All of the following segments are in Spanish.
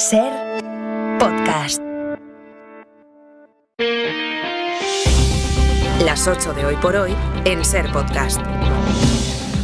Ser podcast. Las 8 de hoy por hoy en Ser podcast.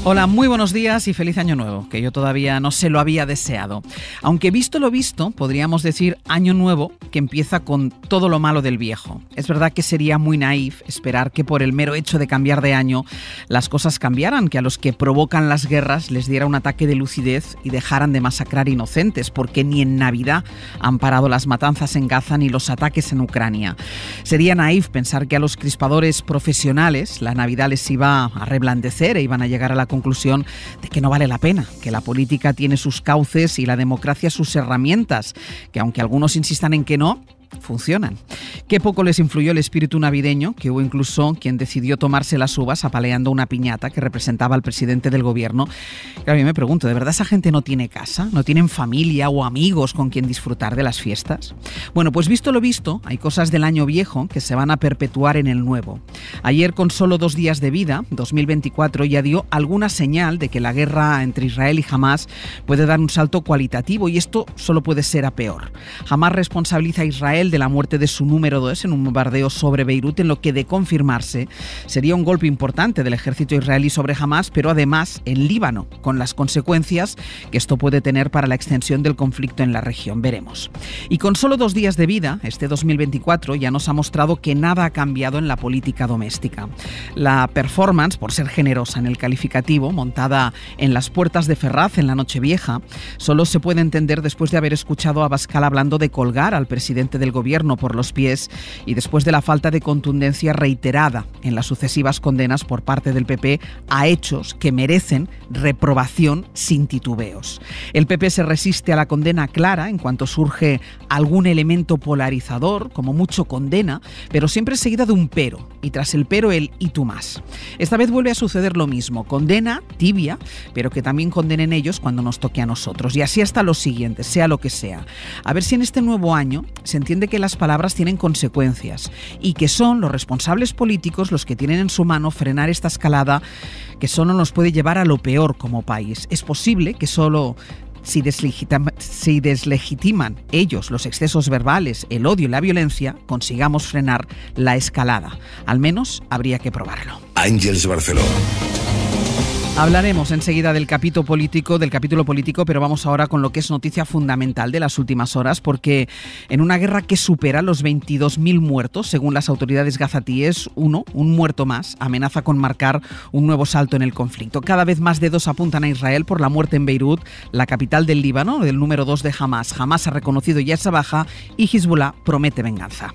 Hola, muy buenos días y feliz año nuevo, que yo todavía no se lo había deseado. Aunque visto lo visto, podríamos decir año nuevo que empieza con todo lo malo del viejo. Es verdad que sería muy naif esperar que por el mero hecho de cambiar de año las cosas cambiaran, que a los que provocan las guerras les diera un ataque de lucidez y dejaran de masacrar inocentes, porque ni en Navidad han parado las matanzas en Gaza ni los ataques en Ucrania. Sería naif pensar que a los crispadores profesionales la Navidad les iba a reblandecer e iban a llegar a la conclusión de que no vale la pena, que la política tiene sus cauces y la democracia sus herramientas, que aunque algunos insistan en que no, funcionan. Qué poco les influyó el espíritu navideño, que hubo incluso quien decidió tomarse las uvas apaleando una piñata que representaba al presidente del gobierno. Y a mí me pregunto, ¿de verdad esa gente no tiene casa? ¿No tienen familia o amigos con quien disfrutar de las fiestas? Bueno, pues visto lo visto, hay cosas del año viejo que se van a perpetuar en el nuevo. Ayer, con solo dos días de vida, 2024 ya dio alguna señal de que la guerra entre Israel y Hamas puede dar un salto cualitativo y esto solo puede ser a peor. Hamas responsabiliza a Israel de la muerte de su número 2 en un bombardeo sobre Beirut, en lo que de confirmarse sería un golpe importante del ejército israelí sobre Hamas, pero además en Líbano, con las consecuencias que esto puede tener para la extensión del conflicto en la región. Veremos. Y con solo dos días de vida, este 2024 ya nos ha mostrado que nada ha cambiado en la política doméstica. La performance, por ser generosa en el calificativo, montada en las puertas de Ferraz en la Nochevieja, solo se puede entender después de haber escuchado a Bascal hablando de colgar al presidente de el gobierno por los pies y después de la falta de contundencia reiterada en las sucesivas condenas por parte del PP a hechos que merecen reprobación sin titubeos. El PP se resiste a la condena clara en cuanto surge algún elemento polarizador, como mucho condena, pero siempre seguida de un pero, y tras el pero el y tú más. Esta vez vuelve a suceder lo mismo, condena tibia, pero que también condenen ellos cuando nos toque a nosotros. Y así hasta lo siguiente, sea lo que sea. A ver si en este nuevo año se entiende entiende que las palabras tienen consecuencias y que son los responsables políticos los que tienen en su mano frenar esta escalada que solo nos puede llevar a lo peor como país. Es posible que solo si, deslegitiman ellos los excesos verbales, el odio y la violencia, consigamos frenar la escalada. Al menos habría que probarlo. Ángeles Barceló. Hablaremos enseguida del capítulo político, del capítulo político, pero vamos ahora con lo que es noticia fundamental de las últimas horas, porque en una guerra que supera los 22.000 muertos, según las autoridades gazatíes, uno, un muerto más, amenaza con marcar un nuevo salto en el conflicto. Cada vez más dedos apuntan a Israel por la muerte en Beirut, la capital del Líbano, del número dos de Hamas. Hamas ha reconocido ya esa baja y Hezbollah promete venganza.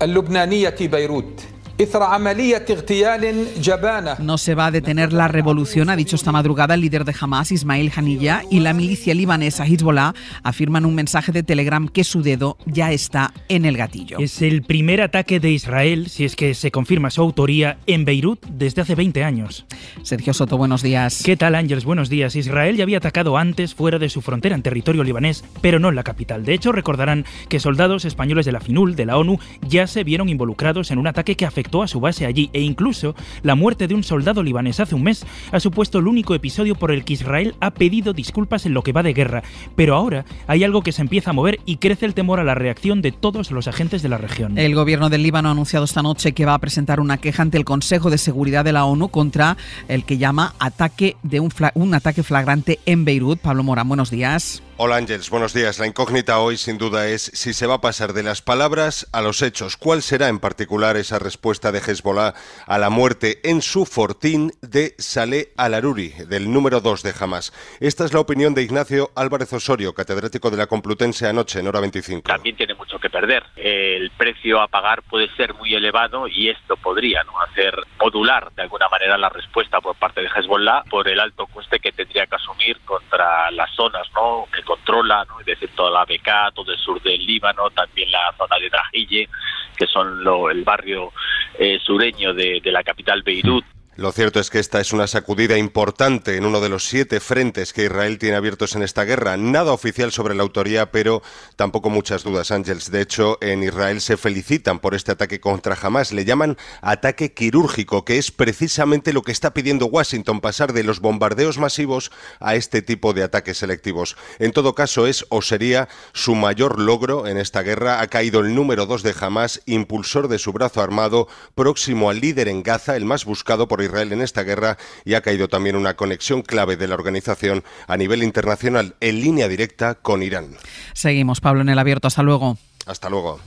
No se va a detener la revolución, ha dicho esta madrugada el líder de Hamas, Ismail Hanilla, y la milicia libanesa Hezbollah afirman un mensaje de Telegram que su dedo ya está en el gatillo. Es el primer ataque de Israel, si es que se confirma su autoría, en Beirut desde hace 20 años. Sergio Soto, buenos días. ¿Qué tal, Ángeles? Buenos días. Israel ya había atacado antes fuera de su frontera en territorio libanés, pero no en la capital. De hecho, recordarán que soldados españoles de la FINUL, de la ONU, ya se vieron involucrados en un ataque que afectó a su base allí e incluso la muerte de un soldado libanés hace un mes ha supuesto el único episodio por el que Israel ha pedido disculpas en lo que va de guerra. Pero ahora hay algo que se empieza a mover y crece el temor a la reacción de todos los agentes de la región. El gobierno del Líbano ha anunciado esta noche que va a presentar una queja ante el Consejo de Seguridad de la ONU contra el que llama ataque de un, un ataque flagrante en Beirut. Pablo Morán, buenos días. Hola Ángels, buenos días. La incógnita hoy sin duda es si se va a pasar de las palabras a los hechos. ¿Cuál será en particular esa respuesta de Hezbollah a la muerte en su fortín de Saleh al-Aruri, del número 2 de Hamas? Esta es la opinión de Ignacio Álvarez Osorio, catedrático de la Complutense anoche en hora 25. También tiene mucho que perder. El precio a pagar puede ser muy elevado y esto podría ¿no? hacer modular de alguna manera la respuesta por parte de Hezbollah por el alto coste que tendría que asumir contra las zonas ¿no? Que controla, ¿no? toda la BK, todo el sur del Líbano, también la zona de Trajille, que son el barrio eh, sureño de, la capital Beirut. Lo cierto es que esta es una sacudida importante en uno de los siete frentes que Israel tiene abiertos en esta guerra. Nada oficial sobre la autoría, pero tampoco muchas dudas, Ángels. De hecho, en Israel se felicitan por este ataque contra Hamas. Le llaman ataque quirúrgico, que es precisamente lo que está pidiendo Washington, pasar de los bombardeos masivos a este tipo de ataques selectivos. En todo caso, es o sería su mayor logro en esta guerra. Ha caído el número dos de Hamas, impulsor de su brazo armado, próximo al líder en Gaza, el más buscado por Israel en esta guerra y ha caído también una conexión clave de la organización a nivel internacional en línea directa con Irán. Seguimos, Pablo, en el abierto. Hasta luego. Hasta luego.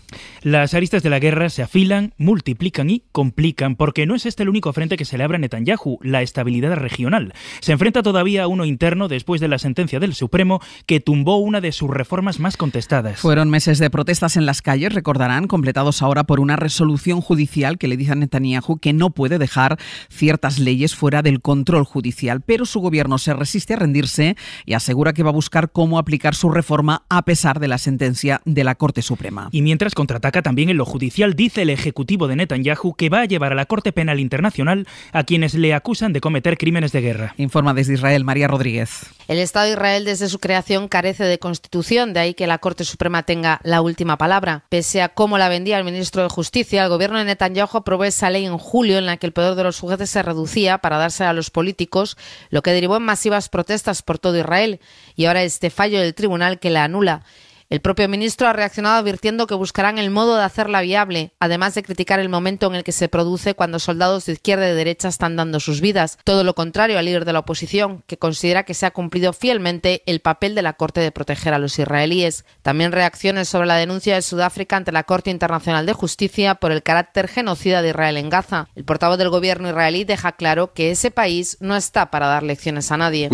Las aristas de la guerra se afilan, multiplican y complican, porque no es este el único frente que se le abre a Netanyahu, la estabilidad regional. Se enfrenta todavía a uno interno después de la sentencia del Supremo que tumbó una de sus reformas más contestadas. Fueron meses de protestas en las calles, recordarán, completados ahora por una resolución judicial que le dice a Netanyahu que no puede dejar ciertas leyes fuera del control judicial, pero su gobierno se resiste a rendirse y asegura que va a buscar cómo aplicar su reforma a pesar de la sentencia de la Corte Suprema. Y mientras contraataca también en lo judicial, dice el ejecutivo de Netanyahu que va a llevar a la Corte Penal Internacional a quienes le acusan de cometer crímenes de guerra. Informa desde Israel María Rodríguez. El Estado de Israel desde su creación carece de constitución, de ahí que la Corte Suprema tenga la última palabra. Pese a cómo la vendía el ministro de Justicia, el gobierno de Netanyahu aprobó esa ley en julio en la que el poder de los jueces se reducía para darse a los políticos, lo que derivó en masivas protestas por todo Israel y ahora este fallo del tribunal que la anula. El propio ministro ha reaccionado advirtiendo que buscarán el modo de hacerla viable, además de criticar el momento en el que se produce cuando soldados de izquierda y de derecha están dando sus vidas. Todo lo contrario al líder de la oposición, que considera que se ha cumplido fielmente el papel de la Corte de proteger a los israelíes. También reacciones sobre la denuncia de Sudáfrica ante la Corte Internacional de Justicia por el carácter genocida de Israel en Gaza. El portavoz del gobierno israelí deja claro que ese país no está para dar lecciones a nadie.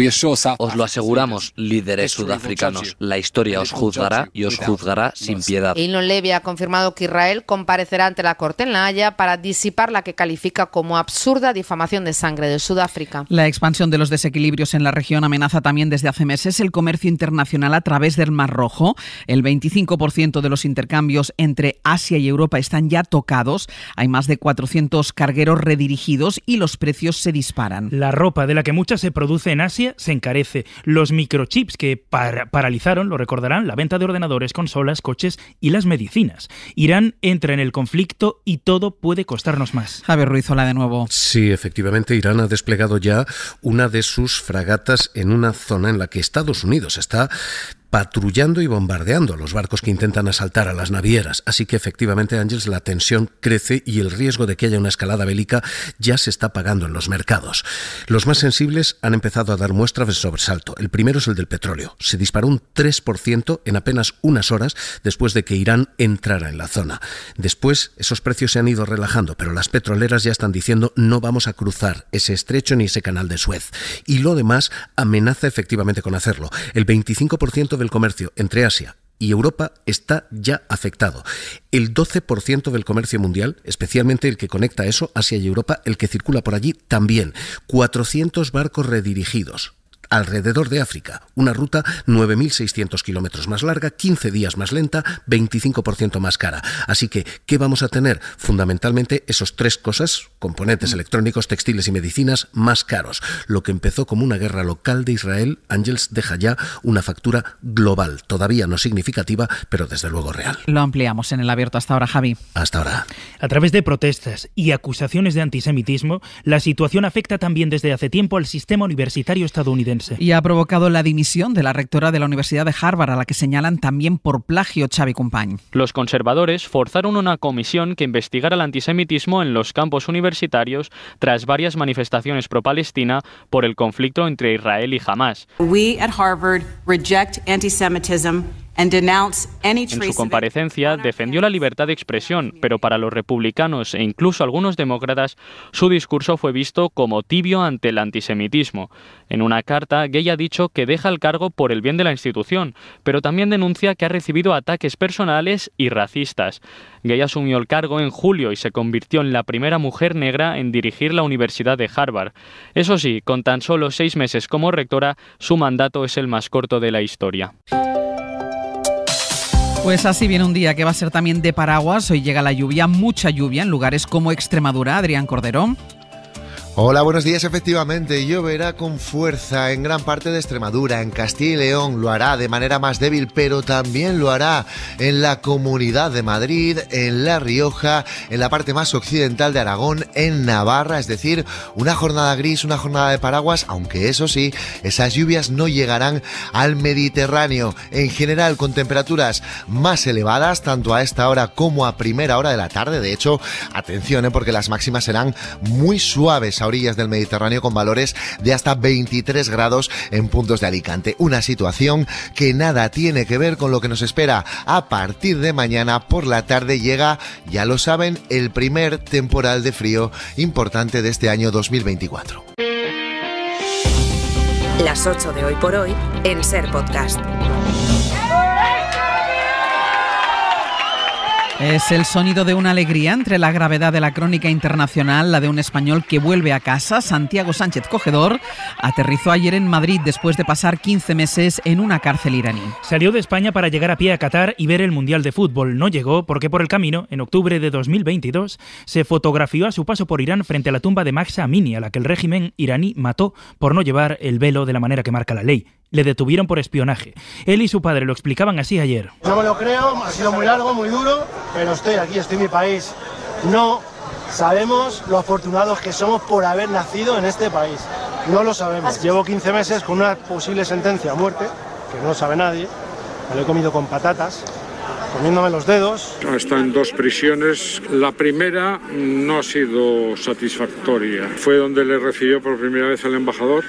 Os lo aseguramos, líderes sudafricanos. La historia os juzgará y os juzgará sin piedad. Ilon Levy ha confirmado que Israel comparecerá ante la Corte en La Haya para disipar la que califica como absurda difamación de sangre de Sudáfrica. La expansión de los desequilibrios en la región amenaza también desde hace meses el comercio internacional a través del Mar Rojo. El 25% de los intercambios entre Asia y Europa están ya tocados. Hay más de 400 cargueros redirigidos y los precios se disparan. La ropa de la que mucha se produce en Asia se encarece. Los microchips que paralizaron, lo recordarán, la venta de ordenadores ganadores, consolas, coches y las medicinas. Irán entra en el conflicto y todo puede costarnos más. Javier Ruizola de nuevo. Sí, efectivamente, Irán ha desplegado ya una de sus fragatas en una zona en la que Estados Unidos está patrullando y bombardeando los barcos que intentan asaltar a las navieras. Así que efectivamente, Ángels, la tensión crece y el riesgo de que haya una escalada bélica ya se está pagando en los mercados. Los más sensibles han empezado a dar muestras de sobresalto. El primero es el del petróleo. Se disparó un 3% en apenas unas horas después de que Irán entrara en la zona. Después, esos precios se han ido relajando, pero las petroleras ya están diciendo no vamos a cruzar ese estrecho ni ese canal de Suez. Y lo demás amenaza efectivamente con hacerlo. El 25% del comercio entre Asia y Europa está ya afectado. El 12% del comercio mundial, especialmente el que conecta eso, Asia y Europa, el que circula por allí también. 400 barcos redirigidos alrededor de África, una ruta 9.600 kilómetros más larga, 15 días más lenta, 25% más cara. Así que, ¿qué vamos a tener? Fundamentalmente esos tres cosas, componentes electrónicos, textiles y medicinas, más caros. Lo que empezó como una guerra local de Israel, Ángels deja ya una factura global, todavía no significativa, pero desde luego real. Lo ampliamos en el abierto hasta ahora, Javi. Hasta ahora. A través de protestas y acusaciones de antisemitismo, la situación afecta también desde hace tiempo al sistema universitario estadounidense. Y ha provocado la dimisión de la rectora de la Universidad de Harvard, a la que señalan también por plagio Xavi Compañ. Los conservadores forzaron una comisión que investigara el antisemitismo en los campos universitarios tras varias manifestaciones pro-Palestina por el conflicto entre Israel y Hamas. We at Harvard reject antisemitism en su comparecencia defendió la libertad de expresión, pero para los republicanos e incluso algunos demócratas su discurso fue visto como tibio ante el antisemitismo. En una carta, Gay ha dicho que deja el cargo por el bien de la institución, pero también denuncia que ha recibido ataques personales y racistas. Gay asumió el cargo en julio y se convirtió en la primera mujer negra en dirigir la Universidad de Harvard. Eso sí, con tan solo seis meses como rectora, su mandato es el más corto de la historia. Pues así viene un día que va a ser también de paraguas. Hoy llega la lluvia, mucha lluvia en lugares como Extremadura, Adrián Corderón. Hola, buenos días. Efectivamente, lloverá con fuerza en gran parte de Extremadura, en Castilla y León lo hará de manera más débil, pero también lo hará en la Comunidad de Madrid, en La Rioja, en la parte más occidental de Aragón, en Navarra, es decir, una jornada gris, una jornada de paraguas, aunque eso sí, esas lluvias no llegarán al Mediterráneo, en general con temperaturas más elevadas, tanto a esta hora como a primera hora de la tarde. De hecho, atención, ¿eh? porque las máximas serán muy suaves. A orillas del Mediterráneo con valores de hasta 23 grados en puntos de Alicante. Una situación que nada tiene que ver con lo que nos espera. A partir de mañana por la tarde llega, ya lo saben, el primer temporal de frío importante de este año 2024. Las 8 de hoy por hoy en Ser Podcast. Es el sonido de una alegría entre la gravedad de la crónica internacional, la de un español que vuelve a casa. Santiago Sánchez Cogedor aterrizó ayer en Madrid después de pasar 15 meses en una cárcel iraní. Salió de España para llegar a pie a Qatar y ver el Mundial de Fútbol. No llegó porque por el camino, en octubre de 2022, se fotografió a su paso por Irán frente a la tumba de Maxa Amini, a la que el régimen iraní mató por no llevar el velo de la manera que marca la ley. Le detuvieron por espionaje. Él y su padre lo explicaban así ayer. No me lo creo, ha sido muy largo, muy duro, pero estoy aquí, estoy en mi país. No sabemos lo afortunados que somos por haber nacido en este país. No lo sabemos. Llevo 15 meses con una posible sentencia a muerte, que no sabe nadie. Me lo he comido con patatas, comiéndome los dedos. Está en dos prisiones. La primera no ha sido satisfactoria. Fue donde le recibió por primera vez el embajador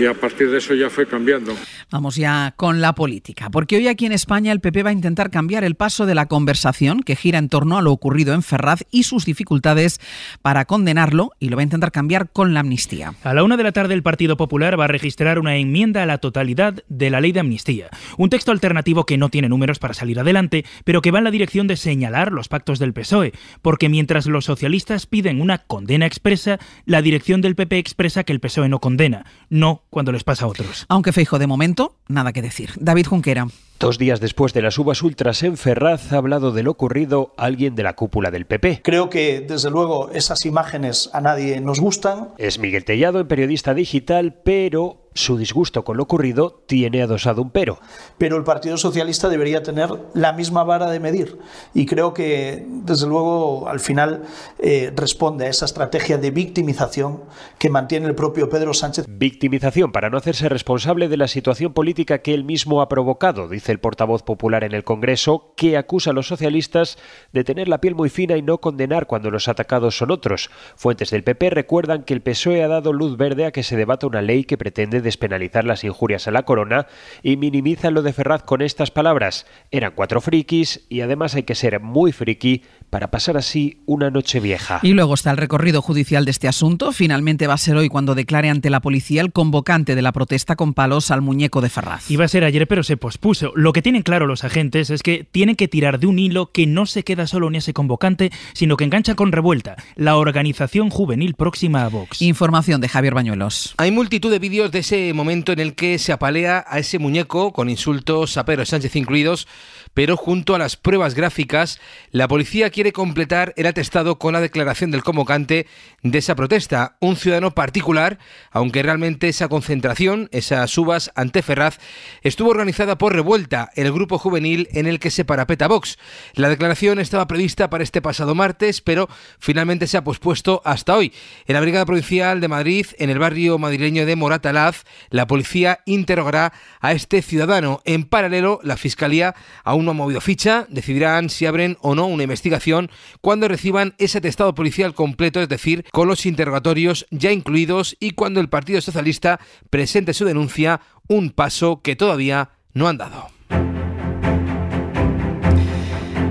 y a partir de eso ya fue cambiando. Vamos ya con la política, porque hoy aquí en España el PP va a intentar cambiar el paso de la conversación que gira en torno a lo ocurrido en Ferraz y sus dificultades para condenarlo y lo va a intentar cambiar con la amnistía. A la una de la tarde el Partido Popular va a registrar una enmienda a la totalidad de la ley de amnistía, un texto alternativo que no tiene números para salir adelante, pero que va en la dirección de señalar los pactos del PSOE, porque mientras los socialistas piden una condena expresa, la dirección del PP expresa que el PSOE no condena, no cuando les pasa a otros. Aunque Feijo de momento nada que decir. David Junquera. Dos días después de las uvas ultras en Ferraz ha hablado de lo ocurrido alguien de la cúpula del PP. Creo que, desde luego, esas imágenes a nadie nos gustan. Es Miguel Tellado, el periodista digital, pero su disgusto con lo ocurrido tiene adosado un pero. Pero el Partido Socialista debería tener la misma vara de medir y creo que, desde luego, al final eh, responde a esa estrategia de victimización que mantiene el propio Pedro Sánchez. Victimización para no hacerse responsable de la situación política que él mismo ha provocado, dice el portavoz popular en el Congreso, que acusa a los socialistas de tener la piel muy fina y no condenar cuando los atacados son otros. Fuentes del PP recuerdan que el PSOE ha dado luz verde a que se debata una ley que pretende despenalizar las injurias a la corona y minimiza lo de Ferraz con estas palabras. Eran cuatro frikis y además hay que ser muy friki para pasar así una noche vieja. Y luego está el recorrido judicial de este asunto. Finalmente va a ser hoy cuando declare ante la policía el convocante de la protesta con palos al muñeco de Ferraz. Iba a ser ayer, pero se pospuso lo que tienen claro los agentes es que tienen que tirar de un hilo que no se queda solo en ese convocante, sino que engancha con revuelta la organización juvenil próxima a Vox. Información de Javier Bañuelos. Hay multitud de vídeos de ese momento en el que se apalea a ese muñeco con insultos, a Pedro Sánchez incluidos pero junto a las pruebas gráficas, la policía quiere completar el atestado con la declaración del convocante de esa protesta, un ciudadano particular, aunque realmente esa concentración, esas subas ante Ferraz, estuvo organizada por Revuelta, el grupo juvenil en el que se parapeta Vox. La declaración estaba prevista para este pasado martes, pero finalmente se ha pospuesto hasta hoy. En la Brigada Provincial de Madrid, en el barrio madrileño de Moratalaz, la policía interrogará a este ciudadano. En paralelo, la Fiscalía aún no ha movido ficha, decidirán si abren o no una investigación cuando reciban ese testado policial completo, es decir, con los interrogatorios ya incluidos y cuando el Partido Socialista presente su denuncia, un paso que todavía no han dado.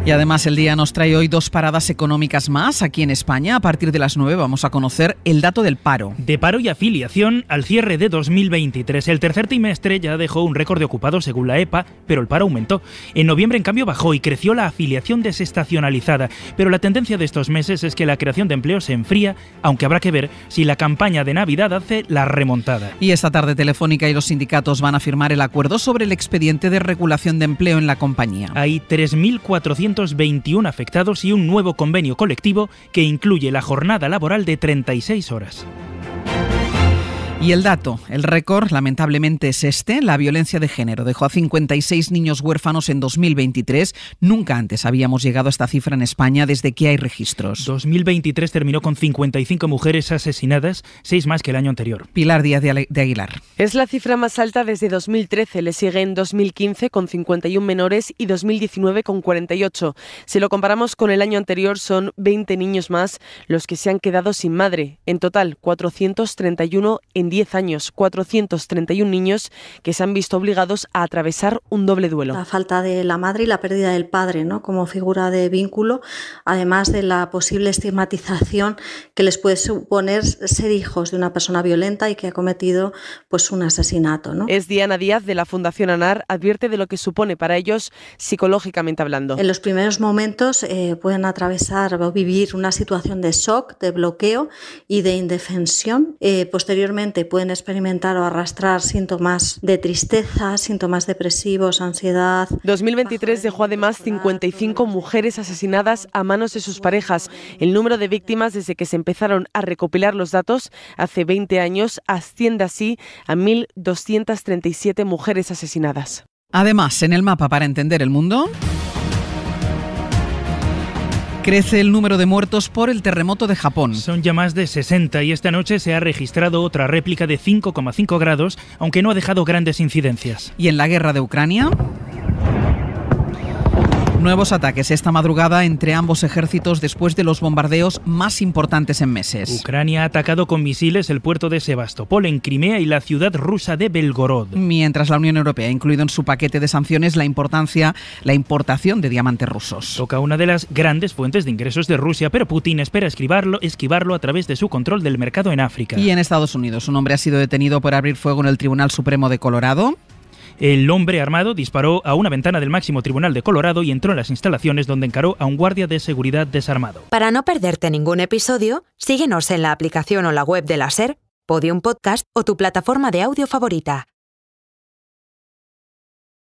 Y además el día nos trae hoy dos paradas económicas más aquí en España. A partir de las 9 vamos a conocer el dato del paro. De paro y afiliación al cierre de 2023. El tercer trimestre ya dejó un récord de ocupados según la EPA, pero el paro aumentó. En noviembre en cambio bajó y creció la afiliación desestacionalizada. Pero la tendencia de estos meses es que la creación de empleo se enfría, aunque habrá que ver si la campaña de Navidad hace la remontada. Y esta tarde Telefónica y los sindicatos van a firmar el acuerdo sobre el expediente de regulación de empleo en la compañía. Hay 3.400 221 afectados y un nuevo convenio colectivo que incluye la jornada laboral de 36 horas. Y el dato, el récord lamentablemente es este, la violencia de género dejó a 56 niños huérfanos en 2023, nunca antes habíamos llegado a esta cifra en España desde que hay registros. 2023 terminó con 55 mujeres asesinadas, 6 más que el año anterior. Pilar Díaz de Aguilar. Es la cifra más alta desde 2013, le sigue en 2015 con 51 menores y 2019 con 48. Si lo comparamos con el año anterior son 20 niños más los que se han quedado sin madre, en total 431 en 10 años 431 niños que se han visto obligados a atravesar un doble duelo. La falta de la madre y la pérdida del padre, ¿no? Como figura de vínculo, además de la posible estigmatización que les puede suponer ser hijos de una persona violenta y que ha cometido pues un asesinato, ¿no? Es Diana Díaz de la Fundación ANAR advierte de lo que supone para ellos psicológicamente hablando. En los primeros momentos eh, pueden atravesar o vivir una situación de shock, de bloqueo y de indefensión. Eh, posteriormente pueden experimentar o arrastrar síntomas de tristeza, síntomas depresivos, ansiedad. 2023 dejó además 55 mujeres asesinadas a manos de sus parejas. El número de víctimas desde que se empezaron a recopilar los datos hace 20 años asciende así a 1.237 mujeres asesinadas. Además, en el mapa para entender el mundo... Crece el número de muertos por el terremoto de Japón. Son ya más de 60 y esta noche se ha registrado otra réplica de 5,5 grados, aunque no ha dejado grandes incidencias. ¿Y en la guerra de Ucrania? nuevos ataques esta madrugada entre ambos ejércitos después de los bombardeos más importantes en meses. Ucrania ha atacado con misiles el puerto de Sebastopol en Crimea y la ciudad rusa de Belgorod. Mientras la Unión Europea ha incluido en su paquete de sanciones la importancia la importación de diamantes rusos. Toca una de las grandes fuentes de ingresos de Rusia, pero Putin espera esquivarlo, esquivarlo a través de su control del mercado en África. Y en Estados Unidos, un hombre ha sido detenido por abrir fuego en el Tribunal Supremo de Colorado el hombre armado disparó a una ventana del máximo tribunal de Colorado y entró en las instalaciones donde encaró a un guardia de seguridad desarmado. Para no perderte ningún episodio, síguenos en la aplicación o la web de la SER, Podium Podcast o tu plataforma de audio favorita.